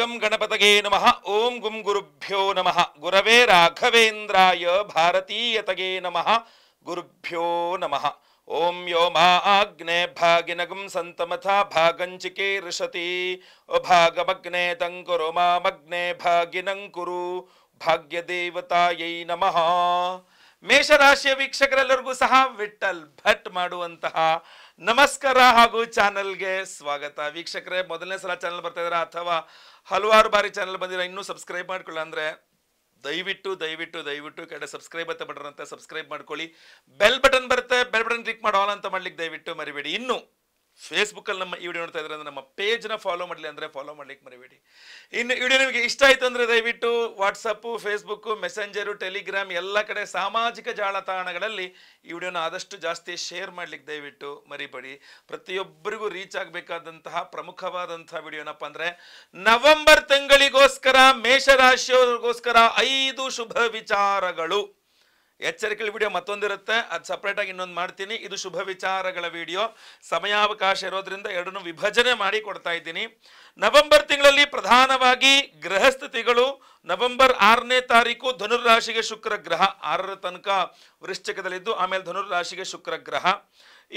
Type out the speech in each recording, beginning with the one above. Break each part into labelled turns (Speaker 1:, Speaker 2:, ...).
Speaker 1: ಗಂ ಗಣಪತಗೆ ನಮಃ ಓಂ ಗುಂ ಗುರುಭ್ಯೋ ನಮಃ ಗುರವೇ ರಾಘವೇಂದ್ರಾಯ ಭಾರತೀಯತಗೆ ನಮಃ ಗುರುಭ್ಯೋ ನಮಃ ಓಂ ಯೋ ಮಾ ಆಜ್ಞೆ ಸಂತಮಥಾ ಸಂತಮಥ ಭಾಗಂಚಿಕೆ ಋಷತಿ ಓ ಭಾಗಮಗ್ನೆ ತಂಕುರು ಮಾಮಗ್ನೆ ಭಾಗಿನಂಕುರು ದೇವತಾಯೈ ನಮಃ ಮೇಷರಾಶಿಯ ವೀಕ್ಷಕರೆಲ್ಲರಿಗೂ ಸಹ ವಿಠಲ್ ಭಟ್ ಮಾಡುವಂತಹ ನಮಸ್ಕಾರ ಹಾಗೂ ಚಾನಲ್ಗೆ ಸ್ವಾಗತ ವೀಕ್ಷಕರೇ ಮೊದಲನೇ ಸಲ ಚಾನೆಲ್ ಬರ್ತಾ ಇದ್ದಾರೆ ಅಥವಾ ಹಲವಾರು ಬಾರಿ ಚಾನಲ್ ಬಂದಿರೋ ಇನ್ನೂ ಸಬ್ಸ್ಕ್ರೈಬ್ ಮಾಡ್ಕೊಳ್ಳಿ ಅಂದರೆ ದಯವಿಟ್ಟು ದಯವಿಟ್ಟು ದಯವಿಟ್ಟು ಕಡೆ ಸಬ್ಸ್ಕ್ರೈಬ್ ಅಂತ ಬಟನ್ ಅಂತ ಸಬ್ಸ್ಕ್ರೈಬ್ ಮಾಡ್ಕೊಳ್ಳಿ ಬೆಲ್ ಬಟನ್ ಬರುತ್ತೆ ಬೆಲ್ ಬಟನ್ ಕ್ಲಿಕ್ ಮಾಡೋ ಅಂತ ಮಾಡ್ಲಿಕ್ಕೆ ದಯವಿಟ್ಟು ಮರಿಬೇಡಿ ಇನ್ನು ಫೇಸ್ಬುಕ್ಕಲ್ಲಿ ನಮ್ಮ ಈ ವಿಡಿಯೋ ನೋಡ್ತಾ ಇದ್ರೆ ಅಂದರೆ ನಮ್ಮ ಪೇಜ್ನ ಫಾಲೋ ಮಾಡಲಿ ಅಂದರೆ ಫಾಲೋ ಮಾಡ್ಲಿಕ್ಕೆ ಮರಿಬೇಡಿ ಇನ್ನು ವಿಡಿಯೋ ನಿಮಗೆ ಇಷ್ಟ ಆಯಿತು ಅಂದರೆ ದಯವಿಟ್ಟು ವಾಟ್ಸಪ್ಪು ಫೇಸ್ಬುಕ್ಕು ಮೆಸೆಂಜರು ಟೆಲಿಗ್ರಾಮ್ ಎಲ್ಲ ಕಡೆ ಸಾಮಾಜಿಕ ಜಾಲತಾಣಗಳಲ್ಲಿ ಈ ವಿಡಿಯೋನ ಆದಷ್ಟು ಜಾಸ್ತಿ ಶೇರ್ ಮಾಡ್ಲಿಕ್ಕೆ ದಯವಿಟ್ಟು ಮರಿಬೇಡಿ ಪ್ರತಿಯೊಬ್ಬರಿಗೂ ರೀಚ್ ಆಗಬೇಕಾದಂತಹ ಪ್ರಮುಖವಾದಂತಹ ವಿಡಿಯೋನಪ್ಪ ಅಂದರೆ ನವೆಂಬರ್ ತಿಂಗಳಿಗೋಸ್ಕರ ಮೇಷರಾಶಿಯವರಿಗೋಸ್ಕರ ಐದು ಶುಭ ವಿಚಾರಗಳು ಎಚ್ಚರಿಕೆ ವಿಡಿಯೋ ಮತ್ತೊಂದಿರುತ್ತೆ ಅದು ಸಪ್ರೇಟಾಗಿ ಇನ್ನೊಂದು ಮಾಡ್ತೀನಿ ಇದು ಶುಭ ವಿಚಾರಗಳ ವಿಡಿಯೋ ಸಮಯಾವಕಾಶ ಇರೋದ್ರಿಂದ ಎರಡನ್ನೂ ವಿಭಜನೆ ಮಾಡಿ ಕೊಡ್ತಾ ಇದ್ದೀನಿ ನವೆಂಬರ್ ತಿಂಗಳಲ್ಲಿ ಪ್ರಧಾನವಾಗಿ ಗ್ರಹಸ್ಥಿತಿಗಳು ನವೆಂಬರ್ ಆರನೇ ತಾರೀಕು ಧನುರಾಶಿಗೆ ಶುಕ್ರ ಗ್ರಹ ಆರರ ತನಕ ವೃಶ್ಚಿಕದಲ್ಲಿದ್ದು ಆಮೇಲೆ ಧನುರಾಶಿಗೆ ಶುಕ್ರ ಗ್ರಹ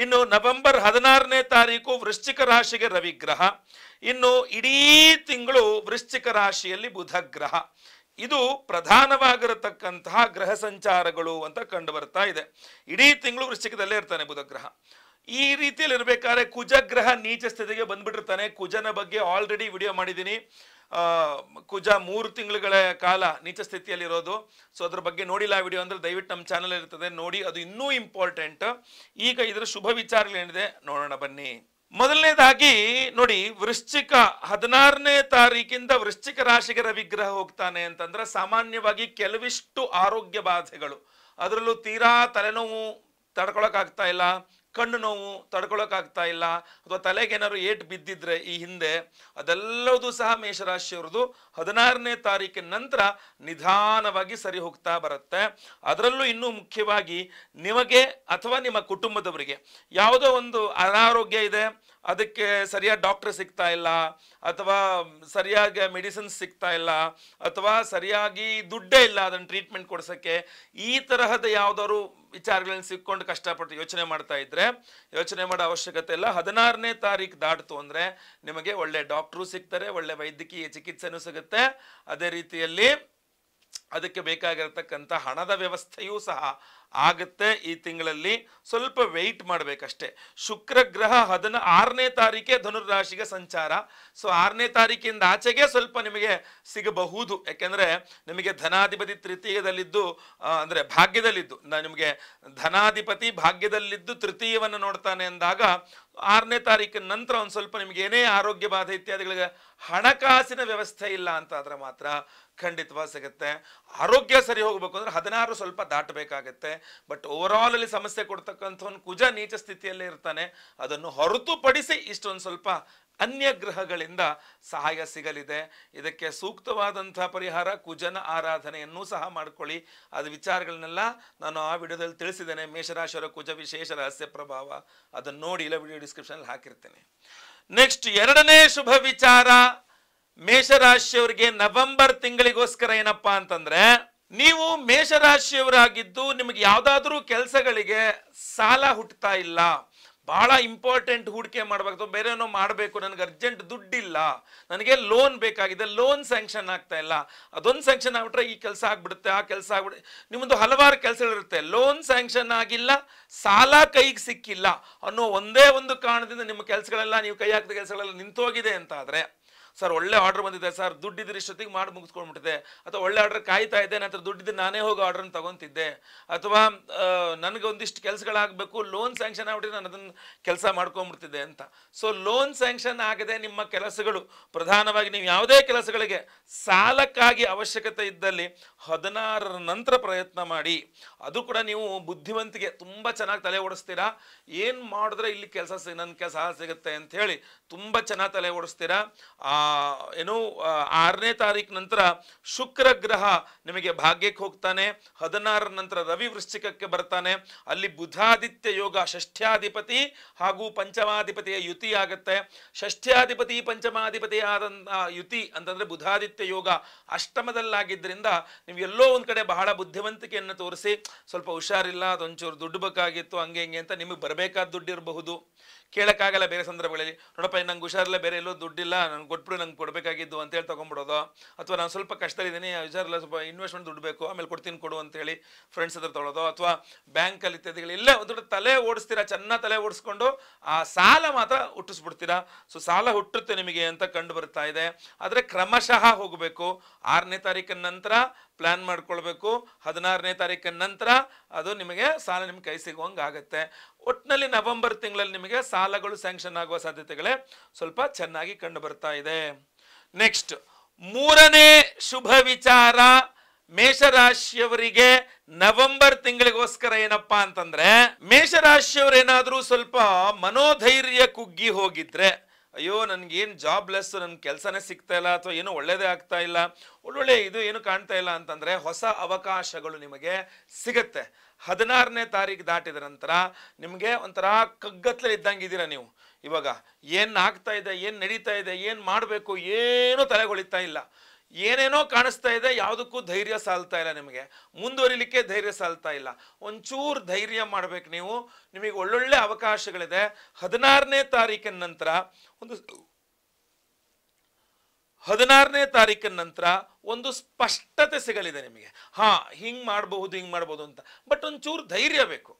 Speaker 1: ಇನ್ನು ನವೆಂಬರ್ ಹದಿನಾರನೇ ತಾರೀಕು ವೃಶ್ಚಿಕ ರಾಶಿಗೆ ರವಿಗ್ರಹ ಇನ್ನು ಇಡೀ ತಿಂಗಳು ವೃಶ್ಚಿಕ ರಾಶಿಯಲ್ಲಿ ಬುಧ ಗ್ರಹ ಇದು ಪ್ರಧಾನವಾಗಿರತಕ್ಕಂತಹ ಗ್ರಹ ಸಂಚಾರಗಳು ಅಂತ ಕಂಡು ಬರ್ತಾ ಇದೆ ಇಡೀ ತಿಂಗಳು ವೃಶ್ಚಿಕದಲ್ಲೇ ಇರ್ತಾನೆ ಬುಧ ಗ್ರಹ ಈ ರೀತಿಯಲ್ಲಿ ಇರಬೇಕಾದ್ರೆ ಗ್ರಹ ನೀಚ ಸ್ಥಿತಿಗೆ ಬಂದ್ಬಿಟ್ಟಿರ್ತಾನೆ ಕುಜನ ಬಗ್ಗೆ ಆಲ್ರೆಡಿ ವಿಡಿಯೋ ಮಾಡಿದ್ದೀನಿ ಕುಜ ಮೂರು ತಿಂಗಳುಗಳ ಕಾಲ ನೀಚ ಸ್ಥಿತಿಯಲ್ಲಿರೋದು ಸೊ ಅದ್ರ ಬಗ್ಗೆ ನೋಡಿಲ್ಲ ಆ ವಿಡಿಯೋ ಅಂದರೆ ದಯವಿಟ್ಟು ನಮ್ಮ ಚಾನಲ್ ಇರ್ತದೆ ನೋಡಿ ಅದು ಇನ್ನೂ ಇಂಪಾರ್ಟೆಂಟ್ ಈಗ ಇದರ ಶುಭ ವಿಚಾರಗಳೇನಿದೆ ನೋಡೋಣ ಬನ್ನಿ ಮೊದಲನೇದಾಗಿ ನೋಡಿ ವೃಶ್ಚಿಕ ಹದಿನಾರನೇ ತಾರೀಕಿಂದ ವೃಶ್ಚಿಕ ರಾಶಿಗೆ ರವಿಗ್ರಹ ಹೋಗ್ತಾನೆ ಅಂತಂದ್ರೆ ಸಾಮಾನ್ಯವಾಗಿ ಕೆಲವಿಷ್ಟು ಆರೋಗ್ಯ ಬಾಧೆಗಳು ಅದರಲ್ಲೂ ತೀರಾ ತಲೆನೋವು ತಡ್ಕೊಳಕಾಗ್ತಾ ಇಲ್ಲ ಕಣ್ಣು ನೋವು ತಡ್ಕೊಳಕಾಗ್ತಾ ಇಲ್ಲ ಅಥವಾ ತಲೆಗೆ ಏನಾದ್ರು ಏಟ್ ಬಿದ್ದಿದ್ರೆ ಈ ಹಿಂದೆ ಅದೆಲ್ಲವೂ ಸಹ ಮೇಷರಾಶಿಯವ್ರದ್ದು ಹದಿನಾರನೇ ತಾರೀಕಿನ ನಂತರ ನಿಧಾನವಾಗಿ ಸರಿ ಹೋಗ್ತಾ ಬರುತ್ತೆ ಅದರಲ್ಲೂ ಇನ್ನೂ ಮುಖ್ಯವಾಗಿ ನಿಮಗೆ ಅಥವಾ ನಿಮ್ಮ ಕುಟುಂಬದವರಿಗೆ ಯಾವುದೋ ಒಂದು ಅನಾರೋಗ್ಯ ಇದೆ ಅದಕ್ಕೆ ಸರಿಯಾದ ಡಾಕ್ಟರ್ ಸಿಗ್ತಾ ಇಲ್ಲ ಅಥವಾ ಸರಿಯಾಗಿ ಮೆಡಿಸಿನ್ಸ್ ಸಿಗ್ತಾ ಇಲ್ಲ ಅಥವಾ ಸರಿಯಾಗಿ ದುಡ್ಡೇ ಇಲ್ಲ ಅದನ್ನು ಟ್ರೀಟ್ಮೆಂಟ್ ಕೊಡಿಸೋಕ್ಕೆ ಈ ತರಹದ ಯಾವುದಾದ್ರು ವಿಚಾರಗಳನ್ನ ಸಿಕ್ಕೊಂಡು ಕಷ್ಟಪಟ್ಟು ಯೋಚನೆ ಮಾಡ್ತಾ ಇದ್ದರೆ ಯೋಚನೆ ಮಾಡೋ ಅವಶ್ಯಕತೆ ಇಲ್ಲ ಹದಿನಾರನೇ ತಾರೀಕು ದಾಟಿತು ಅಂದರೆ ನಿಮಗೆ ಒಳ್ಳೆ ಡಾಕ್ಟ್ರು ಸಿಗ್ತಾರೆ ಒಳ್ಳೆ ವೈದ್ಯಕೀಯ ಚಿಕಿತ್ಸೆನೂ ಸಿಗುತ್ತೆ ಅದೇ ರೀತಿಯಲ್ಲಿ ಅದಕ್ಕೆ ಬೇಕಾಗಿರತಕ್ಕಂಥ ಹಣದ ವ್ಯವಸ್ಥೆಯೂ ಸಹ ಆಗುತ್ತೆ ಈ ತಿಂಗಳಲ್ಲಿ ಸ್ವಲ್ಪ ವೆಯ್ಟ್ ಮಾಡಬೇಕಷ್ಟೆ ಶುಕ್ರ ಗ್ರಹ ಹದಿನ ಆರನೇ ತಾರೀಕೆ ಧನುರಾಶಿಗೆ ಸಂಚಾರ ಸೊ ಆರನೇ ತಾರೀಕಿಂದ ಆಚೆಗೆ ಸ್ವಲ್ಪ ನಿಮಗೆ ಸಿಗಬಹುದು ಯಾಕೆಂದರೆ ನಿಮಗೆ ಧನಾಧಿಪತಿ ತೃತೀಯದಲ್ಲಿದ್ದು ಅಂದರೆ ಭಾಗ್ಯದಲ್ಲಿದ್ದು ನಿಮಗೆ ಧನಾಧಿಪತಿ ಭಾಗ್ಯದಲ್ಲಿದ್ದು ತೃತೀಯವನ್ನು ನೋಡ್ತಾನೆ ಅಂದಾಗ ಆರನೇ ತಾರೀಕಿನ ನಂತರ ಒಂದು ಸ್ವಲ್ಪ ಏನೇ ಆರೋಗ್ಯ ಬಾಧೆ ಇತ್ಯಾದಿಗಳಿಗೆ ಹಣಕಾಸಿನ ವ್ಯವಸ್ಥೆ ಇಲ್ಲ ಅಂತ ಮಾತ್ರ ಖಂಡಿತವಾಗಿ ಸಿಗುತ್ತೆ ಆರೋಗ್ಯ ಸರಿ ಹೋಗಬೇಕು ಅಂದರೆ ಹದಿನಾರು ಸ್ವಲ್ಪ ದಾಟಬೇಕಾಗತ್ತೆ ಬಟ್ ಓವರ್ ಅಲ್ಲಿ ಸಮಸ್ಯೆ ಒಂದು ಕುಜ ನೀಚ ಸ್ಥಿತಿಯಲ್ಲೇ ಇರ್ತಾನೆ ಅದನ್ನು ಹೊರತುಪಡಿಸಿ ಇಷ್ಟೊಂದು ಸ್ವಲ್ಪ ಅನ್ಯ ಗ್ರಹಗಳಿಂದ ಸಹಾಯ ಸಿಗಲಿದೆ ಇದಕ್ಕೆ ಸೂಕ್ತವಾದಂಥ ಪರಿಹಾರ ಕುಜನ ಆರಾಧನೆಯನ್ನು ಸಹ ಮಾಡ್ಕೊಳ್ಳಿ ಅದು ವಿಚಾರಗಳನ್ನೆಲ್ಲ ನಾನು ಆ ವಿಡಿಯೋದಲ್ಲಿ ತಿಳಿಸಿದ್ದೇನೆ ಮೇಷರಾಶಿಯವರ ಕುಜ ವಿಶೇಷ ರಹಸ್ಯ ಪ್ರಭಾವ ಅದನ್ನು ನೋಡಿ ಇಲ್ಲ ವಿಡಿಯೋ ಡಿಸ್ಕ್ರಿಪ್ಷನಲ್ಲಿ ಹಾಕಿರ್ತೇನೆ ನೆಕ್ಸ್ಟ್ ಎರಡನೇ ಶುಭ ವಿಚಾರ ಮೇಷರಾಶಿಯವರಿಗೆ ನವೆಂಬರ್ ತಿಂಗಳಿಗೋಸ್ಕರ ಏನಪ್ಪಾ ಅಂತಂದ್ರೆ ನೀವು ಮೇಷರಾಶಿಯವರಾಗಿದ್ದು ನಿಮಗೆ ಯಾವುದಾದ್ರೂ ಕೆಲಸಗಳಿಗೆ ಸಾಲ ಹುಟ್ಟುತ್ತಾ ಇಲ್ಲ ಬಹಳ ಇಂಪಾರ್ಟೆಂಟ್ ಹೂಡಿಕೆ ಮಾಡಬೇಕು ಬೇರೆ ಏನೋ ಮಾಡಬೇಕು ನನಗೆ ಅರ್ಜೆಂಟ್ ದುಡ್ಡಿಲ್ಲ ನನಗೆ ಲೋನ್ ಬೇಕಾಗಿದೆ ಲೋನ್ ಸ್ಯಾಂಕ್ಷನ್ ಆಗ್ತಾ ಇಲ್ಲ ಅದೊಂದು ಸ್ಯಾಂಕ್ಷನ್ ಆಗ್ಬಿಟ್ರೆ ಈ ಕೆಲಸ ಆಗ್ಬಿಡುತ್ತೆ ಆ ಕೆಲಸ ಆಗ್ಬಿಡುತ್ತೆ ನಿಮ್ಮದು ಹಲವಾರು ಕೆಲಸಗಳಿರುತ್ತೆ ಲೋನ್ ಸ್ಯಾಂಕ್ಷನ್ ಆಗಿಲ್ಲ ಸಾಲ ಕೈಗೆ ಸಿಕ್ಕಿಲ್ಲ ಅನ್ನೋ ಒಂದೇ ಒಂದು ಕಾರಣದಿಂದ ನಿಮ್ಮ ಕೆಲಸಗಳೆಲ್ಲ ನೀವು ಕೈ ಹಾಕಿದ ಕೆಲಸಗಳೆಲ್ಲ ನಿಂತೋಗಿದೆ ಅಂತ ಆದರೆ ಸರ್ ಒಳ್ಳೆ ಆರ್ಡರ್ ಬಂದಿದೆ ಸರ್ ದುಡ್ಡಿದ್ರೆ ಇಷ್ಟೊತ್ತಿಗೆ ಮಾಡಿ ಮುಗಿಸ್ಕೊಂಡ್ಬಿಟ್ಟಿದೆ ಅಥವಾ ಒಳ್ಳೆ ಆರ್ಡರ್ ಕಾಯ್ತಾ ಇದ್ದೆ ನಂತರ ದುಡ್ಡಿದ್ರೆ ನಾನೇ ಹೋಗಿ ಆರ್ಡರ್ನ ತಗೊತಿದ್ದೆ ಅಥವಾ ನನಗೆ ಒಂದಿಷ್ಟು ಕೆಲಸಗಳಾಗಬೇಕು ಲೋನ್ ಸ್ಯಾಂಕ್ಷನ್ ಆಗ್ಬಿಟ್ಟು ನಾನು ಅದನ್ನು ಕೆಲಸ ಮಾಡ್ಕೊಂಬಿಡ್ತಿದ್ದೆ ಅಂತ ಸೊ ಲೋನ್ ಸ್ಯಾಂಕ್ಷನ್ ಆಗದೆ ನಿಮ್ಮ ಕೆಲಸಗಳು ಪ್ರಧಾನವಾಗಿ ನೀವು ಯಾವುದೇ ಕೆಲಸಗಳಿಗೆ ಸಾಲಕ್ಕಾಗಿ ಅವಶ್ಯಕತೆ ಇದ್ದಲ್ಲಿ ಹದಿನಾರರ ನಂತರ ಪ್ರಯತ್ನ ಮಾಡಿ ಅದು ಕೂಡ ನೀವು ಬುದ್ಧಿವಂತಿಗೆ ತುಂಬ ಚೆನ್ನಾಗಿ ತಲೆ ಓಡಿಸ್ತೀರಾ ಏನು ಮಾಡಿದ್ರೆ ಇಲ್ಲಿ ಕೆಲಸ ನನ್ನ ಕೆಲಸ ಸಿಗುತ್ತೆ ಅಂತ ಹೇಳಿ ತುಂಬ ಚೆನ್ನಾಗಿ ತಲೆ ಓಡಿಸ್ತೀರಾ ಆ ಏನು ಆರನೇ ತಾರೀಕು ನಂತರ ಶುಕ್ರ ಗ್ರಹ ನಿಮಗೆ ಭಾಗ್ಯಕ್ಕೆ ಹೋಗ್ತಾನೆ ಹದಿನಾರರ ನಂತರ ರವಿ ವೃಶ್ಚಿಕಕ್ಕೆ ಬರ್ತಾನೆ ಅಲ್ಲಿ ಬುಧಾದಿತ್ಯ ಯೋಗ ಷಷ್ಠ್ಯಾಧಿಪತಿ ಹಾಗೂ ಪಂಚಮಾಧಿಪತಿಯ ಯುತಿ ಆಗುತ್ತೆ ಷಷ್ಠ್ಯಾಧಿಪತಿ ಪಂಚಮಾಧಿಪತಿ ಆದಂತಹ ಯುತಿ ಅಂತಂದರೆ ಬುಧಾದಿತ್ಯ ಯೋಗ ಅಷ್ಟಮದಲ್ಲಾಗಿದ್ದರಿಂದ ನೀವು ಎಲ್ಲೋ ಒಂದು ಕಡೆ ಬಹಳ ಬುದ್ಧಿವಂತಿಕೆಯನ್ನು ತೋರಿಸಿ ಸ್ವಲ್ಪ ಹುಷಾರಿಲ್ಲ ಅದೊಂಚೂರು ದುಡ್ಡು ಬೇಕಾಗಿತ್ತು ಹಂಗೆ ಹಿಂಗೆ ಅಂತ ನಿಮಗೆ ಬರಬೇಕಾದ ದುಡ್ಡಿರಬಹುದು ಕೇಳೋಕ್ಕಾಗಲ್ಲ ಬೇರೆ ಸಂದರ್ಭಗಳಲ್ಲಿ ನೋಡಪ್ಪ ನಂಗೆ ಹುಷಾರಿಲ್ಲ ಬೇರೆ ಎಲ್ಲೋ ದುಡ್ಡಿಲ್ಲ ನಾನು ಕೊಟ್ಬಿಟ್ಟು ನಂಗೆ ಕೊಡಬೇಕಾಗಿದ್ದು ಅಂತೇಳಿ ತೊಗೊಂಬಿಡೋದು ಅಥವಾ ನಾನು ಸ್ವಲ್ಪ ಕಷ್ಟದಲ್ಲಿದ್ದೀನಿ ವಿಚಾರಲ್ಲ ಸ್ವಲ್ಪ ಇನ್ವೆಸ್ಟ್ಮೆಂಟ್ ದುಡ್ಡು ಬೇಕು ಆಮೇಲೆ ಕೊಡ್ತೀನಿ ಕೊಡು ಹೇಳಿ ಫ್ರೆಂಡ್ಸ್ ಹತ್ರ ತೊಗೊಳೋದು ಅಥವಾ ಬ್ಯಾಂಕಲ್ಲಿ ಇತ್ಯಾದಿಗಳು ಇಲ್ಲೇ ಒಂದು ತಲೆ ಓಡಿಸ್ತೀರಾ ಚೆನ್ನಾಗಿ ತಲೆ ಓಡಿಸ್ಕೊಂಡು ಆ ಸಾಲ ಮಾತ್ರ ಹುಟ್ಟಿಸ್ಬಿಡ್ತೀರಾ ಸೊ ಸಾಲ ಹುಟ್ಟುತ್ತೆ ನಿಮಗೆ ಅಂತ ಕಂಡು ಬರ್ತಾ ಇದೆ ಆದರೆ ಕ್ರಮಶಃ ಹೋಗಬೇಕು ಆರನೇ ತಾರೀಕಿನ ನಂತರ ಪ್ಲ್ಯಾನ್ ಮಾಡ್ಕೊಳ್ಬೇಕು ಹದಿನಾರನೇ ತಾರೀಕಿನ ನಂತರ ಅದು ನಿಮಗೆ ಸಾಲ ನಿಮ್ಗೆ ಕೈ ಸಿಗುವಂಗೆ ಆಗುತ್ತೆ ಒಟ್ಟಿನಲ್ಲಿ ನವೆಂಬರ್ ತಿಂಗಳಲ್ಲಿ ನಿಮಗೆ ಸಾಲಗಳು ಸ್ಯಾಂಕ್ಷನ್ ಆಗುವ ಸಾಧ್ಯತೆಗಳೇ ಸ್ವಲ್ಪ ಚೆನ್ನಾಗಿ ಕಂಡು ಬರ್ತಾ ಇದೆ ನೆಕ್ಸ್ಟ್ ಮೂರನೇ ಶುಭ ವಿಚಾರ ಮೇಷರಾಶಿಯವರಿಗೆ ನವೆಂಬರ್ ತಿಂಗಳಿಗೋಸ್ಕರ ಏನಪ್ಪಾ ಅಂತಂದ್ರೆ ಮೇಷರಾಶಿಯವರೇನಾದ್ರೂ ಸ್ವಲ್ಪ ಮನೋಧೈರ್ಯ ಕುಗ್ಗಿ ಹೋಗಿದ್ರೆ ಅಯ್ಯೋ ನನ್ಗೇನು ಜಾಬ್ ಲೆಸ್ ನನ್ನ ಕೆಲಸನೇ ಸಿಗ್ತಾ ಇಲ್ಲ ಅಥವಾ ಏನು ಒಳ್ಳೇದೇ ಆಗ್ತಾ ಇಲ್ಲ ಒಳ್ಳೊಳ್ಳೆ ಇದು ಏನು ಕಾಣ್ತಾ ಇಲ್ಲ ಅಂತಂದ್ರೆ ಹೊಸ ಅವಕಾಶಗಳು ನಿಮಗೆ ಸಿಗತ್ತೆ ಹದಿನಾರನೇ ತಾರೀಕು ದಾಟಿದ ನಂತರ ನಿಮಗೆ ಒಂಥರ ಕಗ್ಗತ್ಲೆ ಇದ್ದಂಗೆ ಇದ್ದೀರ ನೀವು ಇವಾಗ ಏನು ಆಗ್ತಾ ಇದೆ ಏನು ನಡೀತಾ ಇದೆ ಏನು ಮಾಡಬೇಕು ಏನೂ ತಲೆಗೊಳಿತಾ ಇಲ್ಲ ಏನೇನೋ ಕಾಣಿಸ್ತಾ ಇದೆ ಯಾವುದಕ್ಕೂ ಧೈರ್ಯ ಸಾಲ್ತಾ ಇಲ್ಲ ನಿಮಗೆ ಮುಂದುವರಿಲಿಕ್ಕೆ ಧೈರ್ಯ ಸಾಲ್ತಾ ಇಲ್ಲ ಒಂಚೂರು ಧೈರ್ಯ ಮಾಡಬೇಕು ನೀವು ನಿಮಗೆ ಒಳ್ಳೊಳ್ಳೆ ಅವಕಾಶಗಳಿದೆ ಹದಿನಾರನೇ ತಾರೀಕಿನ ನಂತರ ಒಂದು ಹದಿನಾರನೇ ತಾರೀಕಿನ ನಂತರ ಒಂದು ಸ್ಪಷ್ಟತೆ ಸಿಗಲಿದೆ ನಿಮಗೆ ಹಾ ಹಿಂಗೆ ಮಾಡಬಹುದು ಹಿಂಗೆ ಮಾಡ್ಬೋದು ಅಂತ ಬಟ್ ಒಂಚೂರು ಧೈರ್ಯ ಬೇಕು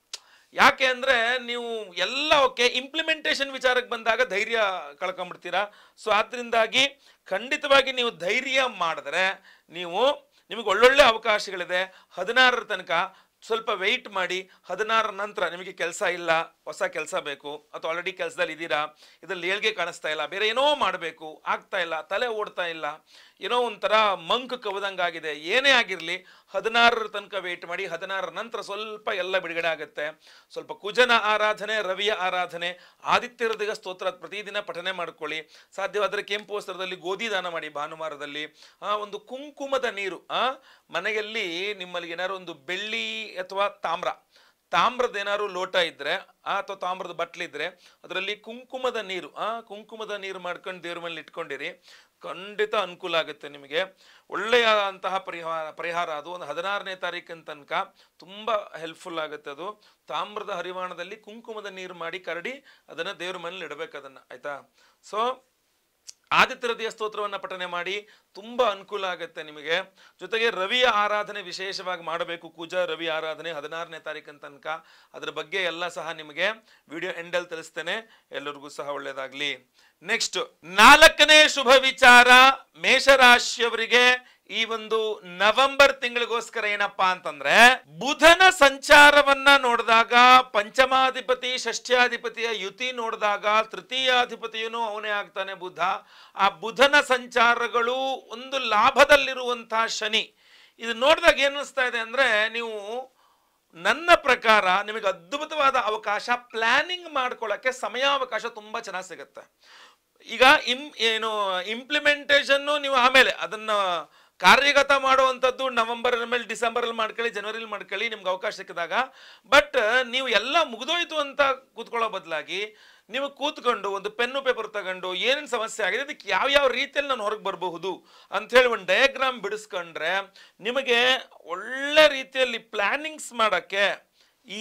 Speaker 1: ಯಾಕೆ ಅಂದರೆ ನೀವು ಎಲ್ಲ ಓಕೆ ಇಂಪ್ಲಿಮೆಂಟೇಷನ್ ವಿಚಾರಕ್ಕೆ ಬಂದಾಗ ಧೈರ್ಯ ಕಳ್ಕೊಂಬಿಡ್ತೀರಾ ಸೊ ಆದ್ದರಿಂದಾಗಿ ಖಂಡಿತವಾಗಿ ನೀವು ಧೈರ್ಯ ಮಾಡಿದ್ರೆ ನೀವು ನಿಮಗೆ ಒಳ್ಳೊಳ್ಳೆ ಅವಕಾಶಗಳಿದೆ ಹದಿನಾರರ ತನಕ ಸ್ವಲ್ಪ ವೆಯ್ಟ್ ಮಾಡಿ ಹದಿನಾರ ನಂತರ ನಿಮಗೆ ಕೆಲಸ ಇಲ್ಲ ಹೊಸ ಕೆಲಸ ಬೇಕು ಅಥವಾ ಆಲ್ರೆಡಿ ಕೆಲಸದಲ್ಲಿ ಇದ್ದೀರಾ ಇದರಲ್ಲಿ ಏಳ್ಗೆ ಕಾಣಿಸ್ತಾ ಇಲ್ಲ ಬೇರೆ ಏನೋ ಮಾಡಬೇಕು ಆಗ್ತಾ ಇಲ್ಲ ತಲೆ ಓಡ್ತಾ ಇಲ್ಲ ಏನೋ ಒಂಥರ ಮಂಕ್ ಕವದಂಗಾಗಿದೆ ಏನೇ ಆಗಿರಲಿ ಹದಿನಾರರ ತನಕ ವೇಟ್ ಮಾಡಿ ಹದಿನಾರರ ನಂತರ ಸ್ವಲ್ಪ ಎಲ್ಲ ಬಿಡುಗಡೆ ಆಗುತ್ತೆ ಸ್ವಲ್ಪ ಕುಜನ ಆರಾಧನೆ ರವಿಯ ಆರಾಧನೆ ಆದಿತ್ಯ ಹೃದಯ ಸ್ತೋತ್ರ ಪ್ರತಿದಿನ ಪಠನೆ ಮಾಡ್ಕೊಳ್ಳಿ ಸಾಧ್ಯವಾದರೆ ಕೆಂಪು ವಸ್ತ್ರದಲ್ಲಿ ಗೋಧಿ ದಾನ ಮಾಡಿ ಭಾನುವಾರದಲ್ಲಿ ಆ ಒಂದು ಕುಂಕುಮದ ನೀರು ಆ ಮನೆಯಲ್ಲಿ ನಿಮ್ಮಲ್ಲಿ ಏನಾರು ಒಂದು ಬೆಳ್ಳಿ ಅಥವಾ ತಾಮ್ರ ತಾಮ್ರದ ಏನಾದ್ರು ಲೋಟ ಇದ್ರೆ ಆ ಅಥವಾ ತಾಮ್ರದ ಬಟ್ಲಿದ್ರೆ ಅದರಲ್ಲಿ ಕುಂಕುಮದ ನೀರು ಆ ಕುಂಕುಮದ ನೀರು ಮಾಡ್ಕೊಂಡು ದೇವ್ರ ಮೇಲೆ ಇಟ್ಕೊಂಡಿರಿ ಖಂಡಿತ ಅನುಕೂಲ ಆಗುತ್ತೆ ನಿಮಗೆ ಒಳ್ಳೆಯ ಅಂತಹ ಪರಿಹಾರ ಪರಿಹಾರ ಅದು ಒಂದು ಹದಿನಾರನೇ ತಾರೀಕಿನ ತನಕ ತುಂಬ ಹೆಲ್ಪ್ಫುಲ್ ಆಗುತ್ತೆ ಅದು ತಾಮ್ರದ ಹರಿವಾಣದಲ್ಲಿ ಕುಂಕುಮದ ನೀರು ಮಾಡಿ ಕರಡಿ ಅದನ್ನು ದೇವ್ರ ಮನೇಲಿ ಇಡಬೇಕು ಅದನ್ನು ಆಯಿತಾ ಸೊ ಆದಿತ್ಯ ಹೃದಯ ಸ್ತೋತ್ರವನ್ನು ಪಠನೆ ಮಾಡಿ ತುಂಬ ಅನುಕೂಲ ಆಗುತ್ತೆ ನಿಮಗೆ ಜೊತೆಗೆ ರವಿಯ ಆರಾಧನೆ ವಿಶೇಷವಾಗಿ ಮಾಡಬೇಕು ಕೂಜ ರವಿ ಆರಾಧನೆ ಹದಿನಾರನೇ ತಾರೀಕಿನ ತನಕ ಅದರ ಬಗ್ಗೆ ಎಲ್ಲ ಸಹ ನಿಮಗೆ ವಿಡಿಯೋ ಎಂಡಲ್ಲಿ ತಿಳಿಸ್ತೇನೆ ಎಲ್ಲರಿಗೂ ಸಹ ಒಳ್ಳೆಯದಾಗಲಿ ನೆಕ್ಸ್ಟ್ ನಾಲ್ಕನೇ ಶುಭ ವಿಚಾರ ಮೇಷರಾಶಿಯವರಿಗೆ ಈ ಒಂದು ನವೆಂಬರ್ ತಿಂಗಳಿಗೋಸ್ಕರ ಏನಪ್ಪಾ ಅಂತಂದ್ರೆ ಬುಧನ ಸಂಚಾರವನ್ನ ನೋಡಿದಾಗ ಪಂಚಮಾಧಿಪತಿ ಷಷ್ಠ್ಯಾಧಿಪತಿಯ ಯುತಿ ನೋಡಿದಾಗ ತೃತೀಯಾಧಿಪತಿಯೂ ಅವನೇ ಆಗ್ತಾನೆ ಬುಧ ಆ ಬುಧನ ಸಂಚಾರಗಳು ಒಂದು ಲಾಭದಲ್ಲಿರುವಂತಹ ಶನಿ ಇದು ನೋಡಿದಾಗ ಏನಿಸ್ತಾ ಇದೆ ಅಂದ್ರೆ ನೀವು ನನ್ನ ಪ್ರಕಾರ ನಿಮಗೆ ಅದ್ಭುತವಾದ ಅವಕಾಶ ಪ್ಲಾನಿಂಗ್ ಮಾಡ್ಕೊಳ್ಳಕ್ಕೆ ಸಮಯಾವಕಾಶ ತುಂಬಾ ಚೆನ್ನಾಗಿ ಸಿಗುತ್ತೆ ಈಗ ಇಂ ಏನು ಇಂಪ್ಲಿಮೆಂಟೇಷನ್ನು ನೀವು ಆಮೇಲೆ ಅದನ್ನು ಕಾರ್ಯಗತ ಮಾಡುವಂಥದ್ದು ನವೆಂಬರ್ ಮೇಲೆ ಡಿಸೆಂಬರಲ್ಲಿ ಮಾಡ್ಕೊಳ್ಳಿ ಜನ್ವರಿಯಲ್ಲಿ ಮಾಡ್ಕೊಳ್ಳಿ ನಿಮ್ಗೆ ಅವಕಾಶ ಸಿಕ್ಕಿದಾಗ ಬಟ್ ನೀವು ಎಲ್ಲ ಮುಗಿದೋಯ್ತು ಅಂತ ಕೂತ್ಕೊಳ್ಳೋ ಬದಲಾಗಿ ನೀವು ಕೂತ್ಕೊಂಡು ಒಂದು ಪೆನ್ನು ಪೇಪರ್ ತಗೊಂಡು ಏನೇನು ಸಮಸ್ಯೆ ಆಗಿದೆ ಅದಕ್ಕೆ ಯಾವ ರೀತಿಯಲ್ಲಿ ನಾನು ಹೊರಗೆ ಬರಬಹುದು ಅಂಥೇಳಿ ಒಂದು ಡಯಾಗ್ರಾಮ್ ಬಿಡಿಸ್ಕೊಂಡ್ರೆ ನಿಮಗೆ ಒಳ್ಳೆ ರೀತಿಯಲ್ಲಿ ಪ್ಲ್ಯಾನಿಂಗ್ಸ್ ಮಾಡೋಕ್ಕೆ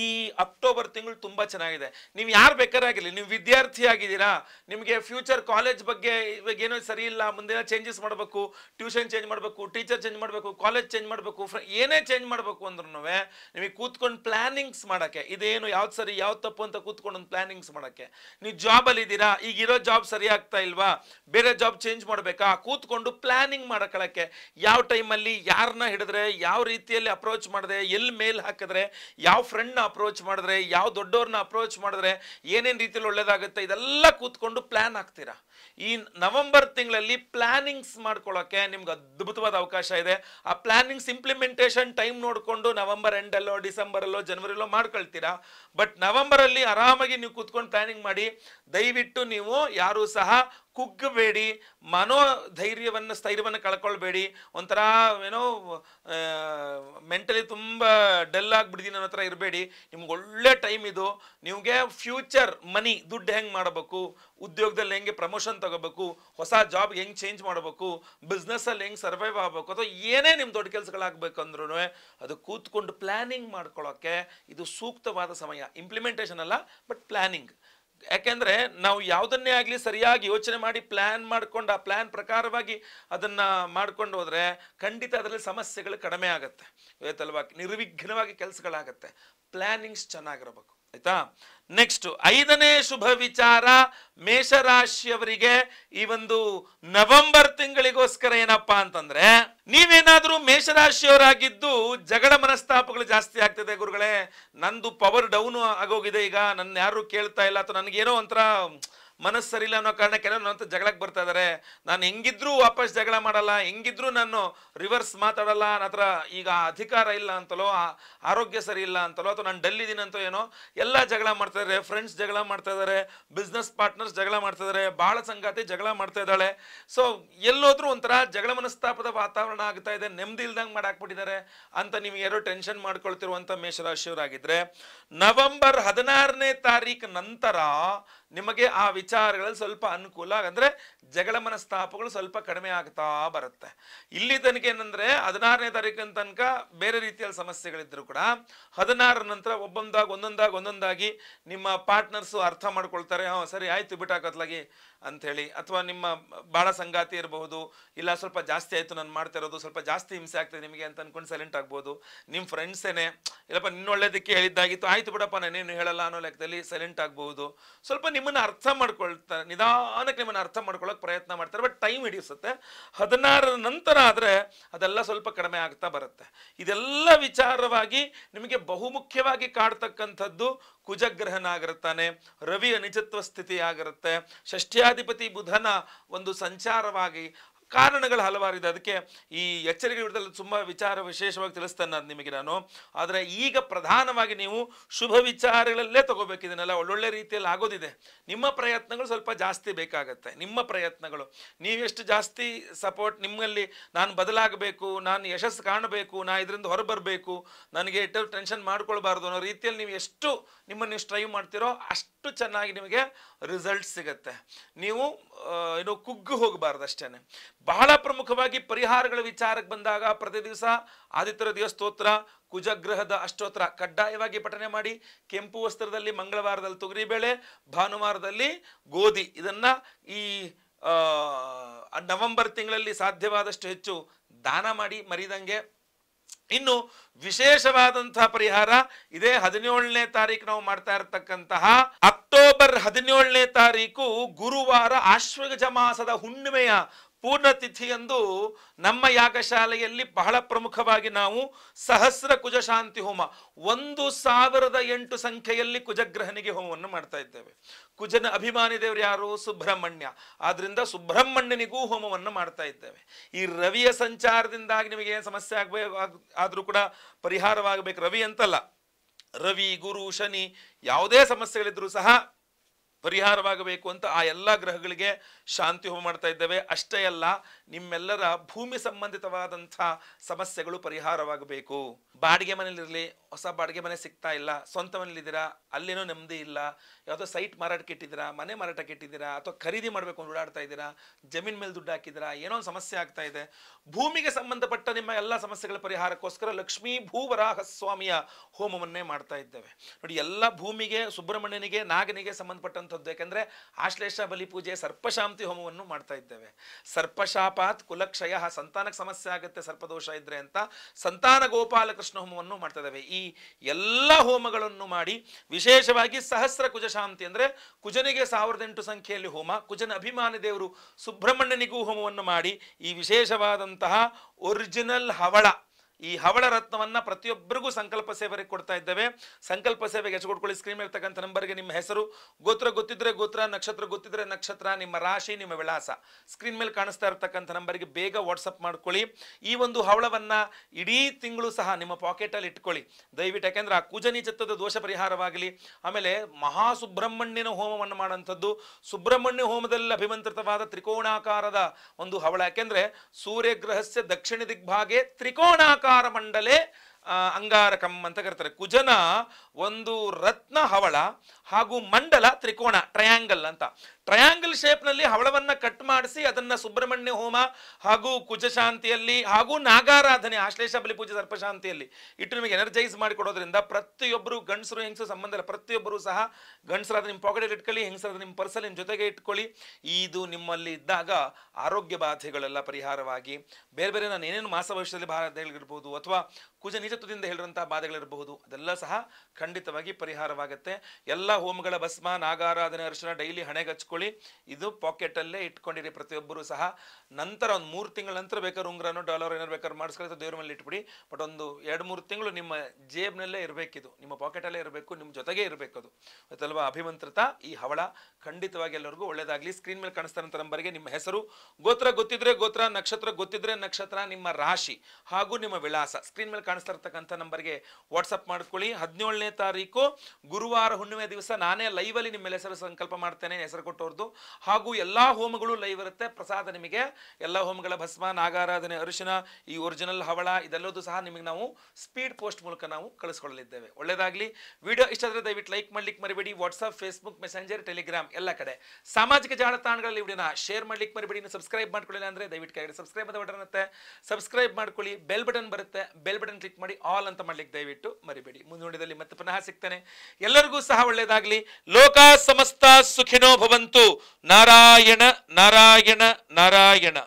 Speaker 1: ಈ ಅಕ್ಟೋಬರ್ ತಿಂಗಳು ತುಂಬ ಚೆನ್ನಾಗಿದೆ ನೀವು ಯಾರು ಬೇಕಾರಾಗಿರಲಿ ನೀವು ವಿದ್ಯಾರ್ಥಿ ಆಗಿದ್ದೀರಾ ನಿಮಗೆ ಫ್ಯೂಚರ್ ಕಾಲೇಜ್ ಬಗ್ಗೆ ಇವಾಗ ಏನೋ ಸರಿ ಇಲ್ಲ ಮುಂದಿನ ಚೇಂಜಸ್ ಮಾಡಬೇಕು ಟ್ಯೂಷನ್ ಚೇಂಜ್ ಮಾಡಬೇಕು ಟೀಚರ್ ಚೇಂಜ್ ಮಾಡಬೇಕು ಕಾಲೇಜ್ ಚೇಂಜ್ ಮಾಡಬೇಕು ಏನೇ ಚೇಂಜ್ ಮಾಡಬೇಕು ಅಂದ್ರೂ ನಿಮಗೆ ಕೂತ್ಕೊಂಡು ಪ್ಲ್ಯಾನಿಂಗ್ಸ್ ಮಾಡೋಕ್ಕೆ ಇದೇನು ಯಾವ್ದು ಸರಿ ಯಾವ್ದು ತಪ್ಪು ಅಂತ ಕೂತ್ಕೊಂಡು ಒಂದು ಪ್ಲ್ಯಾನಿಂಗ್ಸ್ ಮಾಡೋಕ್ಕೆ ನೀವು ಜಾಬಲ್ಲಿ ಇದ್ದೀರಾ ಈಗಿರೋ ಜಾಬ್ ಸರಿ ಆಗ್ತಾ ಇಲ್ವಾ ಬೇರೆ ಜಾಬ್ ಚೇಂಜ್ ಮಾಡಬೇಕಾ ಕೂತ್ಕೊಂಡು ಪ್ಲ್ಯಾನಿಂಗ್ ಮಾಡಕೊಳ್ಳಕ್ಕೆ ಯಾವ ಟೈಮಲ್ಲಿ ಯಾರನ್ನ ಹಿಡಿದ್ರೆ ಯಾವ ರೀತಿಯಲ್ಲಿ ಅಪ್ರೋಚ್ ಮಾಡಿದೆ ಎಲ್ಲಿ ಮೇಲ್ ಹಾಕಿದ್ರೆ ಯಾವ ಫ್ರೆಂಡ್ ಅಪ್ರೋಚ್ ಮಾಡಿದ್ರೆ ಯಾವ ದೊಡ್ಡವ್ರನ್ನ ಅಪ್ರೋಚ್ ಮಾಡಿದ್ರೆ ಏನೇನು ರೀತಿಯಲ್ಲಿ ಒಳ್ಳೇದಾಗುತ್ತೆ ಇದೆಲ್ಲ ಕೂತ್ಕೊಂಡು ಪ್ಲಾನ್ ಆಗ್ತೀರಾ ಈ ನವೆಂಬರ್ ತಿಂಗಳಲ್ಲಿ ಪ್ಲಾನಿಂಗ್ಸ್ ಮಾಡ್ಕೊಳ್ಳೋಕ್ಕೆ ನಿಮ್ಗೆ ಅದ್ಭುತವಾದ ಅವಕಾಶ ಇದೆ ಆ ಪ್ಲಾನಿಂಗ್ಸ್ ಇಂಪ್ಲಿಮೆಂಟೇಷನ್ ಟೈಮ್ ನೋಡಿಕೊಂಡು ನವೆಂಬರ್ ಎಂಡಲ್ಲೋ ಡಿಸೆಂಬರಲ್ಲೋ ಜನವರಿಲೋ ಮಾಡ್ಕೊಳ್ತೀರಾ ಬಟ್ ನವೆಂಬರಲ್ಲಿ ಆರಾಮಾಗಿ ನೀವು ಕೂತ್ಕೊಂಡು ಪ್ಲಾನಿಂಗ್ ಮಾಡಿ ದಯವಿಟ್ಟು ನೀವು ಯಾರೂ ಸಹ ಕುಗ್ಗಬೇಡಿ ಮನೋಧೈರ್ಯವನ್ನು ಸ್ಥೈರ್ಯವನ್ನು ಕಳ್ಕೊಳ್ಬೇಡಿ ಒಂಥರ ಏನೋ ಮೆಂಟಲಿ ತುಂಬ ಡಲ್ ಆಗಿಬಿಡ್ತೀನಿ ಅನ್ನೋ ಥರ ಇರಬೇಡಿ ನಿಮ್ಗೆ ಒಳ್ಳೆ ಟೈಮ್ ಇದು ನಿಮಗೆ ಫ್ಯೂಚರ್ ಮನಿ ದುಡ್ಡು ಹೆಂಗೆ ಮಾಡಬೇಕು ಉದ್ಯೋಗದಲ್ಲಿ ಹೆಂಗೆ ಪ್ರಮೋಷನ್ ತಗೋಬೇಕು ಹೊಸ ಜಾಬ್ ಹೆಂಗೆ ಚೇಂಜ್ ಮಾಡಬೇಕು ಬಿಸ್ನೆಸ್ಸಲ್ಲಿ ಹೆಂಗೆ ಸರ್ವೈವ್ ಆಗಬೇಕು ಅಥವಾ ಏನೇ ನಿಮ್ಮ ದೊಡ್ಡ ಕೆಲಸಗಳಾಗಬೇಕಂದ್ರೂ ಅದು ಕೂತ್ಕೊಂಡು ಪ್ಲ್ಯಾನಿಂಗ್ ಮಾಡ್ಕೊಳ್ಳೋಕ್ಕೆ ಇದು ಸೂಕ್ತವಾದ ಸಮಯ ಇಂಪ್ಲಿಮೆಂಟೇಷನ್ ಅಲ್ಲ ಬಟ್ ಪ್ಲ್ಯಾನಿಂಗ್ ಯಾಕೆಂದರೆ ನಾವು ಯಾವುದನ್ನೇ ಆಗಲಿ ಸರಿಯಾಗಿ ಯೋಚನೆ ಮಾಡಿ ಪ್ಲ್ಯಾನ್ ಮಾಡ್ಕೊಂಡು ಆ ಪ್ಲ್ಯಾನ್ ಪ್ರಕಾರವಾಗಿ ಅದನ್ನು ಮಾಡ್ಕೊಂಡು ಹೋದರೆ ಖಂಡಿತ ಅದರಲ್ಲಿ ಸಮಸ್ಯೆಗಳು ಕಡಿಮೆ ಆಗುತ್ತೆ ಇವತ್ತಲ್ವಾ ನಿರ್ವಿಘ್ನವಾಗಿ ಕೆಲಸಗಳಾಗತ್ತೆ ಪ್ಲ್ಯಾನಿಂಗ್ಸ್ ಚೆನ್ನಾಗಿರಬೇಕು ಆಯ್ತಾ ನೆಕ್ಸ್ಟ್ ಐದನೇ ಶುಭ ವಿಚಾರ ಮೇಷರಾಶಿಯವರಿಗೆ ಈ ಒಂದು ನವೆಂಬರ್ ತಿಂಗಳಿಗೋಸ್ಕರ ಏನಪ್ಪಾ ಅಂತಂದ್ರೆ ನೀವೇನಾದ್ರೂ ಮೇಷರಾಶಿಯವರಾಗಿದ್ದು ಜಗಳ ಮನಸ್ತಾಪಗಳು ಜಾಸ್ತಿ ಆಗ್ತಿದೆ ಗುರುಗಳೇ ನಂದು ಪವರ್ ಡೌನ್ ಆಗೋಗಿದೆ ಈಗ ನನ್ನ ಯಾರು ಕೇಳ್ತಾ ಇಲ್ಲ ಅಥವಾ ನನಗೇನೋ ಒಂಥರ ಮನಸ್ಸು ಇಲ್ಲ ಅನ್ನೋ ಕಾರಣಕ್ಕೆ ನನ್ನ ಜಗಳಕ್ಕೆ ಬರ್ತಾ ಇದ್ದಾರೆ ನಾನು ಹೆಂಗಿದ್ರೂ ವಾಪಸ್ ಜಗಳ ಮಾಡಲ್ಲ ಹೆಂಗಿದ್ರೂ ನಾನು ರಿವರ್ಸ್ ಮಾತಾಡಲ್ಲ ನನ್ನ ಹತ್ರ ಈಗ ಅಧಿಕಾರ ಇಲ್ಲ ಅಂತಲೋ ಆರೋಗ್ಯ ಸರಿ ಇಲ್ಲ ಅಂತಲೋ ಅಥವಾ ನಾನು ಡಲ್ಲಿದ್ದೀನಿ ಇದ್ದೀನಿ ಏನೋ ಎಲ್ಲ ಜಗಳ ಮಾಡ್ತಾ ಇದ್ದಾರೆ ಫ್ರೆಂಡ್ಸ್ ಜಗಳ ಮಾಡ್ತಾ ಇದ್ದಾರೆ ಬಿಸ್ನೆಸ್ ಪಾರ್ಟ್ನರ್ಸ್ ಜಗಳ ಮಾಡ್ತಾ ಇದ್ದಾರೆ ಭಾಳ ಸಂಗಾತಿ ಜಗಳ ಮಾಡ್ತಾ ಇದ್ದಾಳೆ ಸೊ ಎಲ್ಲೋದ್ರೂ ಒಂಥರ ಜಗಳ ಮನಸ್ತಾಪದ ವಾತಾವರಣ ಆಗ್ತಾ ಇದೆ ನೆಮ್ಮದಿ ಇಲ್ದಂಗೆ ಮಾಡಾಕ್ಬಿಟ್ಟಿದ್ದಾರೆ ಅಂತ ನೀವು ಯಾರೋ ಟೆನ್ಷನ್ ಮಾಡ್ಕೊಳ್ತಿರುವಂಥ ಮೇಷರಾಶಿಯವರಾಗಿದ್ದರೆ ನವೆಂಬರ್ ಹದಿನಾರನೇ ತಾರೀಕು ನಂತರ ನಿಮಗೆ ಆ ವಿಚಾರ ವಿಚಾರಗಳಲ್ಲಿ ಸ್ವಲ್ಪ ಅನುಕೂಲ ಅಂದರೆ ಜಗಳ ಮನಸ್ತಾಪಗಳು ಸ್ವಲ್ಪ ಕಡಿಮೆ ಆಗ್ತಾ ಬರುತ್ತೆ ಇಲ್ಲಿ ತನಕ ಏನಂದರೆ ಹದಿನಾರನೇ ತಾರೀಕಿನ ತನಕ ಬೇರೆ ರೀತಿಯಲ್ಲಿ ಸಮಸ್ಯೆಗಳಿದ್ರು ಕೂಡ ಹದಿನಾರ ನಂತರ ಒಬ್ಬೊಂದಾಗಿ ಒಂದೊಂದಾಗಿ ಒಂದೊಂದಾಗಿ ನಿಮ್ಮ ಪಾರ್ಟ್ನರ್ಸು ಅರ್ಥ ಮಾಡ್ಕೊಳ್ತಾರೆ ಹಾಂ ಸರಿ ಆಯಿತು ಅಂತ ಅಂಥೇಳಿ ಅಥವಾ ನಿಮ್ಮ ಭಾಳ ಸಂಗಾತಿ ಇರಬಹುದು ಇಲ್ಲ ಸ್ವಲ್ಪ ಜಾಸ್ತಿ ಆಯಿತು ನಾನು ಮಾಡ್ತಾ ಇರೋದು ಸ್ವಲ್ಪ ಜಾಸ್ತಿ ಹಿಂಸೆ ಆಗ್ತದೆ ನಿಮಗೆ ಅಂತ ಅಂದ್ಕೊಂಡು ಸೈಲೆಂಟ್ ಆಗ್ಬೋದು ನಿಮ್ಮ ಫ್ರೆಂಡ್ಸೇನೆ ಇಲ್ಲಪ್ಪ ನಿನ್ನೊಳ್ಳೇದಕ್ಕೆ ಹೇಳಿದ್ದಾಗಿತ್ತು ಆಯ್ತು ಬಿಡಪ್ಪ ನಾನೇನು ಹೇಳಲ್ಲ ಅನ್ನೋ ಲೆಕ್ಕದಲ್ಲಿ ಸೈಲೆಂಟ್ ಆಗ್ಬಹುದು ಸ್ವಲ್ಪ ನಿಮ್ಮನ್ನು ಅರ್ಥ ಮಾಡ್ಕೊ ಮಾಡ್ಕೊಳ್ತಾರೆ ನಿಧಾನಕ್ಕೆ ನಿಮ್ಮನ್ನು ಅರ್ಥ ಮಾಡ್ಕೊಳ್ಳೋಕೆ ಪ್ರಯತ್ನ ಮಾಡ್ತಾರೆ ಬಟ್ ಟೈಮ್ ಹಿಡಿಸುತ್ತೆ ಹದಿನಾರರ ನಂತರ ಆದರೆ ಅದೆಲ್ಲ ಸ್ವಲ್ಪ ಕಡಿಮೆ ಆಗ್ತಾ ಬರುತ್ತೆ ಇದೆಲ್ಲ ವಿಚಾರವಾಗಿ ನಿಮಗೆ ಬಹುಮುಖ್ಯವಾಗಿ ಕಾಡ್ತಕ್ಕಂಥದ್ದು ಕುಜಗ್ರಹನಾಗಿರುತ್ತಾನೆ ಆಗಿರ್ತಾನೆ ರವಿಯ ನಿಜತ್ವ ಸ್ಥಿತಿ ಆಗಿರುತ್ತೆ ಷಷ್ಠ್ಯಾಧಿಪತಿ ಬುಧನ ಒಂದು ಸಂಚಾರವಾಗಿ ಕಾರಣಗಳು ಹಲವಾರಿದೆ ಅದಕ್ಕೆ ಈ ಎಚ್ಚರಿಕೆ ವಿಡದಲ್ಲಿ ತುಂಬ ವಿಚಾರ ವಿಶೇಷವಾಗಿ ತಿಳಿಸ್ತಾನೆ ಅದು ನಿಮಗೆ ನಾನು ಆದರೆ ಈಗ ಪ್ರಧಾನವಾಗಿ ನೀವು ಶುಭ ವಿಚಾರಗಳಲ್ಲೇ ತಗೋಬೇಕು ಒಳ್ಳೊಳ್ಳೆ ರೀತಿಯಲ್ಲಿ ಆಗೋದಿದೆ ನಿಮ್ಮ ಪ್ರಯತ್ನಗಳು ಸ್ವಲ್ಪ ಜಾಸ್ತಿ ಬೇಕಾಗತ್ತೆ ನಿಮ್ಮ ಪ್ರಯತ್ನಗಳು ನೀವೆಷ್ಟು ಜಾಸ್ತಿ ಸಪೋರ್ಟ್ ನಿಮ್ಮಲ್ಲಿ ನಾನು ಬದಲಾಗಬೇಕು ನಾನು ಯಶಸ್ಸು ಕಾಣಬೇಕು ನಾ ಇದರಿಂದ ಹೊರಬರಬೇಕು ನನಗೆ ಇಟ್ಟು ಟೆನ್ಷನ್ ಮಾಡ್ಕೊಳ್ಬಾರ್ದು ಅನ್ನೋ ರೀತಿಯಲ್ಲಿ ನೀವು ಎಷ್ಟು ನಿಮ್ಮನ್ನು ನೀವು ಸ್ಟ್ರೈವ್ ಮಾಡ್ತೀರೋ ಅಷ್ಟು ಚೆನ್ನಾಗಿ ನಿಮಗೆ ರಿಸಲ್ಟ್ ಸಿಗುತ್ತೆ ನೀವು ಏನು ಕುಗ್ಗು ಹೋಗಬಾರ್ದು ಅಷ್ಟೇ ಬಹಳ ಪ್ರಮುಖವಾಗಿ ಪರಿಹಾರಗಳ ವಿಚಾರಕ್ಕೆ ಬಂದಾಗ ಪ್ರತಿ ದಿವಸ ಆದಿತ್ಯರ ದೇವಸ್ತೋತ್ರ ಕುಜಗ್ರಹದ ಅಷ್ಟೋತ್ರ ಕಡ್ಡಾಯವಾಗಿ ಪಠನೆ ಮಾಡಿ ಕೆಂಪು ವಸ್ತ್ರದಲ್ಲಿ ಮಂಗಳವಾರದಲ್ಲಿ ತೊಗರಿಬೇಳೆ ಭಾನುವಾರದಲ್ಲಿ ಗೋಧಿ ಇದನ್ನ ಈ ನವೆಂಬರ್ ತಿಂಗಳಲ್ಲಿ ಸಾಧ್ಯವಾದಷ್ಟು ಹೆಚ್ಚು ದಾನ ಮಾಡಿ ಮರಿದಂಗೆ ಇನ್ನು ವಿಶೇಷವಾದಂತಹ ಪರಿಹಾರ ಇದೇ ಹದಿನೇಳನೇ ತಾರೀಕು ನಾವು ಮಾಡ್ತಾ ಇರತಕ್ಕಂತಹ ಅಕ್ಟೋಬರ್ ಹದಿನೇಳನೇ ತಾರೀಕು ಗುರುವಾರ ಆಶ್ವಗಜ ಮಾಸದ ಹುಣ್ಣಿಮೆಯ ಪೂರ್ಣತಿಥಿಯಂದು ನಮ್ಮ ಯಾಗಶಾಲೆಯಲ್ಲಿ ಬಹಳ ಪ್ರಮುಖವಾಗಿ ನಾವು ಸಹಸ್ರ ಕುಜಶಾಂತಿ ಹೋಮ ಒಂದು ಸಾವಿರದ ಎಂಟು ಸಂಖ್ಯೆಯಲ್ಲಿ ಕುಜಗ್ರಹನಿಗೆ ಹೋಮವನ್ನು ಮಾಡ್ತಾ ಇದ್ದೇವೆ ಕುಜನ ಅಭಿಮಾನಿ ದೇವರು ಯಾರು ಸುಬ್ರಹ್ಮಣ್ಯ ಆದ್ರಿಂದ ಸುಬ್ರಹ್ಮಣ್ಯನಿಗೂ ಹೋಮವನ್ನು ಮಾಡ್ತಾ ಇದ್ದೇವೆ ಈ ರವಿಯ ಸಂಚಾರದಿಂದಾಗಿ ನಿಮಗೆ ಏನು ಸಮಸ್ಯೆ ಆಗಬೇಕು ಆದರೂ ಕೂಡ ಪರಿಹಾರವಾಗಬೇಕು ರವಿ ಅಂತಲ್ಲ ರವಿ ಗುರು ಶನಿ ಯಾವುದೇ ಸಮಸ್ಯೆಗಳಿದ್ರೂ ಸಹ ಪರಿಹಾರವಾಗಬೇಕು ಅಂತ ಆ ಎಲ್ಲ ಗ್ರಹಗಳಿಗೆ ಶಾಂತಿ ಹೋಮ ಮಾಡ್ತಾ ಇದ್ದೇವೆ ಅಷ್ಟೇ ಅಲ್ಲ ನಿಮ್ಮೆಲ್ಲರ ಭೂಮಿ ಸಂಬಂಧಿತವಾದಂಥ ಸಮಸ್ಯೆಗಳು ಪರಿಹಾರವಾಗಬೇಕು ಬಾಡಿಗೆ ಮನೆಯಲ್ಲಿರಲಿ ಹೊಸ ಬಾಡಿಗೆ ಮನೆ ಸಿಗ್ತಾ ಇಲ್ಲ ಸ್ವಂತ ಮನೇಲಿದ್ದೀರಾ ಅಲ್ಲೇನೋ ನೆಮ್ಮದಿ ಇಲ್ಲ ಯಾವುದೋ ಸೈಟ್ ಮಾರಾಟಕ್ಕೆ ಕೆಟ್ಟಿದ್ದೀರಾ ಮನೆ ಮಾರಾಟ ಕೆಟ್ಟಿದ್ದೀರಾ ಅಥವಾ ಖರೀದಿ ಮಾಡಬೇಕು ಅಂತ ಓಡಾಡ್ತಾ ಇದ್ದೀರಾ ಜಮೀನ್ ಮೇಲೆ ದುಡ್ಡು ಹಾಕಿದ್ದೀರಾ ಏನೋ ಒಂದು ಸಮಸ್ಯೆ ಆಗ್ತಾ ಇದೆ ಭೂಮಿಗೆ ಸಂಬಂಧಪಟ್ಟ ನಿಮ್ಮ ಎಲ್ಲ ಸಮಸ್ಯೆಗಳ ಪರಿಹಾರಕ್ಕೋಸ್ಕರ ಲಕ್ಷ್ಮೀ ಭೂವರಾಹ ಸ್ವಾಮಿಯ ಹೋಮವನ್ನೇ ಮಾಡ್ತಾ ಇದ್ದೇವೆ ನೋಡಿ ಎಲ್ಲ ಭೂಮಿಗೆ ಸುಬ್ರಹ್ಮಣ್ಯನಿಗೆ ನಾಗನಿಗೆ ಸಂಬಂಧಪಟ್ಟಂಥದ್ದು ಯಾಕೆಂದರೆ ಆಶ್ಲೇಷ ಬಲಿ ಪೂಜೆ ಸರ್ಪಶಾಂತಿ ಹೋಮವನ್ನು ಮಾಡ್ತಾ ಇದ್ದೇವೆ ಸರ್ಪಶಾಪಾತ್ ಕುಲಕ್ಷಯ ಸಂತಾನಕ್ಕೆ ಸಮಸ್ಯೆ ಆಗುತ್ತೆ ಸರ್ಪದೋಷ ಇದ್ರೆ ಅಂತ ಸಂತಾನ ಗೋಪಾಲಕೃಷ್ಣ ಹೋಮವನ್ನು ಮಾಡ್ತಾ ಇದ್ದೇವೆ ಈ ಎಲ್ಲ ಹೋಮಗಳನ್ನು ಮಾಡಿ ವಿಶೇಷವಾಗಿ ಸಹಸ್ರ ಕುಜಶಾಂತಿ ಅಂದರೆ ಕುಜನಿಗೆ ಸಾವಿರದ ಎಂಟು ಸಂಖ್ಯೆಯಲ್ಲಿ ಹೋಮ ಕುಜನ ಅಭಿಮಾನ ದೇವರು ಸುಬ್ರಹ್ಮಣ್ಯನಿಗೂ ಹೋಮವನ್ನು ಮಾಡಿ ಈ ವಿಶೇಷವಾದಂತಹ ಒರಿಜಿನಲ್ ಹವಳ ಈ ಹವಳ ರತ್ನವನ್ನ ಪ್ರತಿಯೊಬ್ಬರಿಗೂ ಸಂಕಲ್ಪ ಸೇವೆಗೆ ಕೊಡ್ತಾ ಇದ್ದೇವೆ ಸಂಕಲ್ಪ ಸೇವೆಗೆ ಕೊಡ್ಕೊಳ್ಳಿ ಸ್ಕ್ರೀನ್ ಇರ್ತಕ್ಕಂಥ ನಂಬರ್ಗೆ ನಿಮ್ಮ ಹೆಸರು ಗೋತ್ರ ಗೊತ್ತಿದ್ರೆ ಗೋತ್ರ ನಕ್ಷತ್ರ ಗೊತ್ತಿದ್ರೆ ನಕ್ಷತ್ರ ನಿಮ್ಮ ರಾಶಿ ನಿಮ್ಮ ವಿಳಾಸ ಸ್ಕ್ರೀನ್ ಮೇಲೆ ಕಾಣಿಸ್ತಾ ಇರ್ತಕ್ಕಂಥ ನಂಬರ್ಗೆ ಬೇಗ ವಾಟ್ಸಪ್ ಮಾಡ್ಕೊಳ್ಳಿ ಈ ಒಂದು ಹವಳವನ್ನ ಇಡೀ ತಿಂಗಳು ಸಹ ನಿಮ್ಮ ಪಾಕೆಟಲ್ಲಿ ಇಟ್ಕೊಳ್ಳಿ ದಯವಿಟ್ಟು ಯಾಕೆಂದ್ರೆ ಆ ಕುಜನಿ ಚತ್ತದ ದೋಷ ಪರಿಹಾರವಾಗಲಿ ಆಮೇಲೆ ಮಹಾಸುಬ್ರಹ್ಮಣ್ಯನ ಹೋಮವನ್ನು ಮಾಡುವಂಥದ್ದು ಸುಬ್ರಹ್ಮಣ್ಯ ಹೋಮದಲ್ಲಿ ಅಭಿಮಂತ್ರಿತವಾದ ತ್ರಿಕೋಣಾಕಾರದ ಒಂದು ಹವಳ ಯಾಕೆಂದ್ರೆ ಸೂರ್ಯಗ್ರಹಸ್ಯ ದಕ್ಷಿಣ ದಿಗ್ಭಾಗೆ ತ್ರಿಕೋಣಾಕಾರ சம்ஸ்கார மண்டலே ಅಂಗಾರಕಂ ಅಂತ ಕರೀತಾರೆ ಕುಜನ ಒಂದು ರತ್ನ ಹವಳ ಹಾಗೂ ಮಂಡಲ ತ್ರಿಕೋಣ ಟ್ರಯಾಂಗಲ್ ಅಂತ ಟ್ರಯಾಂಗಲ್ ಶೇಪ್ನಲ್ಲಿ ಹವಳವನ್ನು ಕಟ್ ಮಾಡಿಸಿ ಅದನ್ನು ಸುಬ್ರಹ್ಮಣ್ಯ ಹೋಮ ಹಾಗೂ ಕುಜಶಾಂತಿಯಲ್ಲಿ ಹಾಗೂ ನಾಗಾರಾಧನೆ ಆಶ್ಲೇಷ ಬಲಿ ಪೂಜೆ ಸರ್ಪಶಾಂತಿಯಲ್ಲಿ ಇಟ್ಟು ನಿಮಗೆ ಎನರ್ಜೈಸ್ ಮಾಡಿಕೊಡೋದ್ರಿಂದ ಪ್ರತಿಯೊಬ್ಬರು ಗಂಡಸರು ಹೆಂಗಸರು ಸಂಬಂಧ ಇಲ್ಲ ಪ್ರತಿಯೊಬ್ಬರು ಸಹ ಗಂಡಸರಾದ ನಿಮ್ಮ ಪಾಕೆಟಲ್ಲಿ ಇಟ್ಕೊಳ್ಳಿ ಹೆಂಗಸರಾದ ನಿಮ್ಮ ಪರ್ಸಲ್ಲಿ ನಿಮ್ಮ ಜೊತೆಗೆ ಇಟ್ಕೊಳ್ಳಿ ಇದು ನಿಮ್ಮಲ್ಲಿ ಇದ್ದಾಗ ಆರೋಗ್ಯ ಬಾಧೆಗಳೆಲ್ಲ ಪರಿಹಾರವಾಗಿ ಬೇರೆ ಬೇರೆ ನಾನು ಏನೇನು ಮಾಸ ಭವಿಷ್ಯದಲ್ಲಿ ಭಾರತ ಹೇಳಿರ್ಬೋದು ಅಥವಾ ಕುಜ ನಿಜತ್ವದಿಂದ ಹೇಳಿರುವಂತಹ ಬಾಧೆಗಳಿರಬಹುದು ಅದೆಲ್ಲ ಸಹ ಖಂಡಿತವಾಗಿ ಪರಿಹಾರವಾಗುತ್ತೆ ಎಲ್ಲ ಹೋಮಗಳ ಭಸ್ಮ ನಾಗಾರಾಧನೆ ಅರ್ಶನ ಡೈಲಿ ಹಣೆಗೆ ಹಚ್ಕೊಳ್ಳಿ ಇದು ಪಾಕೆಟಲ್ಲೇ ಇಟ್ಕೊಂಡಿರಿ ಪ್ರತಿಯೊಬ್ಬರು ಸಹ ನಂತರ ಒಂದು ಮೂರು ತಿಂಗಳ ನಂತರ ಬೇಕಾದ್ರೆ ಉಂಗ್ರನೋ ಡಾಲರ್ ಏನಾದ್ರು ಬೇಕಾದ್ರೆ ಮಾಡಿಸ್ಕೊಳ್ಳಿ ದೇವ್ರ ಮೇಲೆ ಇಟ್ಬಿಡಿ ಬಟ್ ಒಂದು ಎರಡು ಮೂರು ತಿಂಗಳು ನಿಮ್ಮ ಜೇಬ್ನಲ್ಲೇ ಇರಬೇಕಿದು ನಿಮ್ಮ ಪಾಕೆಟಲ್ಲೇ ಇರಬೇಕು ನಿಮ್ಮ ಜೊತೆಗೆ ಇರಬೇಕು ಅದು ಅಲ್ವಾ ಅಭಿಮಂತ್ರಿತ ಈ ಹವಳ ಖಂಡಿತವಾಗಿ ಎಲ್ಲರಿಗೂ ಒಳ್ಳೇದಾಗಲಿ ಸ್ಕ್ರೀನ್ ಮೇಲೆ ಕಾಣಿಸ್ತಾರಂತ ನಂಬರ್ಗೆ ನಿಮ್ಮ ಹೆಸರು ಗೋತ್ರ ಗೊತ್ತಿದ್ರೆ ಗೋತ್ರ ನಕ್ಷತ್ರ ಗೊತ್ತಿದ್ರೆ ನಕ್ಷತ್ರ ನಿಮ್ಮ ರಾಶಿ ಹಾಗೂ ನಿಮ್ಮ ವಿಳಾಸ ಸ್ಕ್ರೀನ್ ಮೇಲೆ ಕಾಣಿಸ್ತಿರ್ತಕ್ಕಂಥ ನಂಬರ್ಗೆ ವಾಟ್ಸಪ್ ಮಾಡ್ಕೊಳ್ಳಿ ಹದಿನೇಳನೇ ತಾರೀಕು ಗುರುವಾರ ಹುಣ್ಣಿಮೆ ದಿವಸ ನಾನೇ ಲೈವಲ್ಲಿ ನಿಮ್ಮ ಹೆಸರು ಸಂಕಲ್ಪ ಮಾಡ್ತೇನೆ ಹೆಸರು ಕೊಟ್ಟವ್ರದ್ದು ಹಾಗೂ ಎಲ್ಲ ಹೋಮಗಳು ಲೈವ್ ಇರುತ್ತೆ ಪ್ರಸಾದ ನಿಮಗೆ ಎಲ್ಲ ಹೋಮಗಳ ಭಸ್ಮ ನಾಗಾರಾಧನೆ ಅರಿಶಿನ ಈ ಒರಿಜಿನಲ್ ಹವಳ ಇದೆಲ್ಲದೂ ಸಹ ನಿಮಗೆ ನಾವು ಸ್ಪೀಡ್ ಪೋಸ್ಟ್ ಮೂಲಕ ನಾವು ಕಳಿಸ್ಕೊಳ್ಳಲಿದ್ದೇವೆ ಒಳ್ಳೆಯದಾಗಲಿ ವಿಡಿಯೋ ಇಷ್ಟ ಆದರೆ ದಯವಿಟ್ಟು ಲೈಕ್ ಮಾಡ್ಲಿಕ್ಕೆ ಮರಿಬೇಡಿ ವಾಟ್ಸಪ್ ಫೇಸ್ಬುಕ್ ಮೆಸೆಂಜರ್ ಟೆಲಿಗ್ರಾಮ್ ಎಲ್ಲ ಕಡೆ ಸಾಮಾಜಿಕ ಜಾಲತಾಣಗಳಲ್ಲಿ ಇವಡಿನ ಶೇರ್ ಮಾಡ್ಲಿಕ್ಕೆ ಮರಿಬೇಡಿ ಸಬ್ಸ್ಕ್ರೈಬ್ ಮಾಡ್ಕೊಳ್ಳಿಲ್ಲ ಅಂದ್ರೆ ದಯವಿಟ್ಟು ಕೆಳಗಡೆ ಸಬ್ಸ್ಕ್ರೈಬ್ ಬಟನ್ ಇರುತ್ತೆ ಸಬ್ಸ್ಕ್ರೈಬ್ ಮಾಡ್ಕೊಳ್ಳಿ ಬೆಲ್ ಬಟನ್ ಬರುತ್ತೆ ಬೆಲ್ ಬಟನ್ ಕ್ಲಿಕ್ ಮಾಡಿ ಆಲ್ ಅಂತ ಮಾಡ್ಲಿಕ್ಕೆ ದಯವಿಟ್ಟು ಮರಿಬೇಡಿ ಮುಂದೋಡಿದಲ್ಲಿ ಮತ್ತೆ ಪುನಃ ಸಿಗ್ತಾನೆ ಎಲ್ಲರಿಗೂ ಸಹ ಒಳ್ಳೇದಾಗ್ಲಿ ಲೋಕ ಸಮಸ್ತ ಸುಖಿನೋ ಭವಂತು ನಾರಾಯಣ ನಾರಾಯಣ ನಾರಾಯಣ